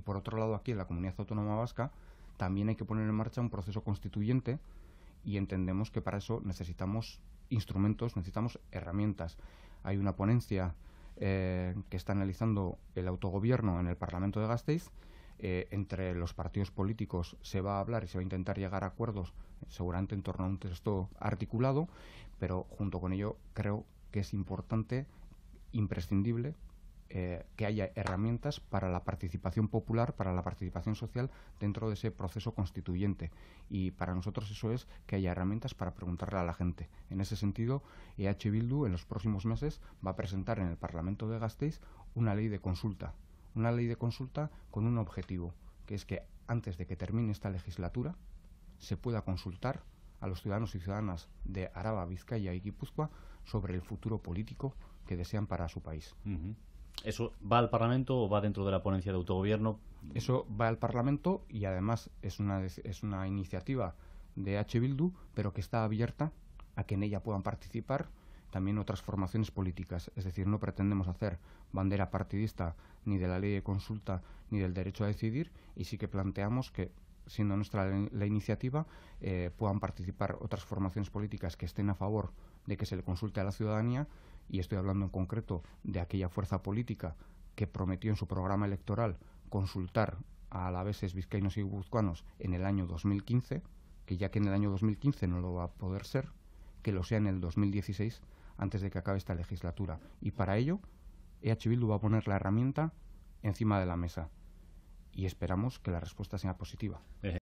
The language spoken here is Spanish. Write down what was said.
y por otro lado aquí en la comunidad autónoma vasca también hay que poner en marcha un proceso constituyente y entendemos que para eso necesitamos instrumentos, necesitamos herramientas. Hay una ponencia eh, que está analizando el autogobierno en el Parlamento de Gasteiz. Eh, entre los partidos políticos se va a hablar y se va a intentar llegar a acuerdos, seguramente en torno a un texto articulado, pero junto con ello creo que es importante, imprescindible, eh, que haya herramientas para la participación popular, para la participación social dentro de ese proceso constituyente. Y para nosotros eso es que haya herramientas para preguntarle a la gente. En ese sentido, EH Bildu en los próximos meses va a presentar en el Parlamento de Gasteiz una ley de consulta. Una ley de consulta con un objetivo, que es que antes de que termine esta legislatura se pueda consultar a los ciudadanos y ciudadanas de Araba, Vizcaya y Guipúzcoa sobre el futuro político que desean para su país. ¿Eso va al Parlamento o va dentro de la ponencia de autogobierno? Eso va al Parlamento y además es una, es una iniciativa de H. Bildu, pero que está abierta a que en ella puedan participar también otras formaciones políticas. Es decir, no pretendemos hacer bandera partidista ni de la ley de consulta ni del derecho a decidir y sí que planteamos que siendo nuestra la iniciativa, eh, puedan participar otras formaciones políticas que estén a favor de que se le consulte a la ciudadanía, y estoy hablando en concreto de aquella fuerza política que prometió en su programa electoral consultar a alaveses, vizcaínos y guipuzcoanos en el año 2015, que ya que en el año 2015 no lo va a poder ser, que lo sea en el 2016 antes de que acabe esta legislatura. Y para ello, EH Bildu va a poner la herramienta encima de la mesa y esperamos que la respuesta sea positiva. Eh,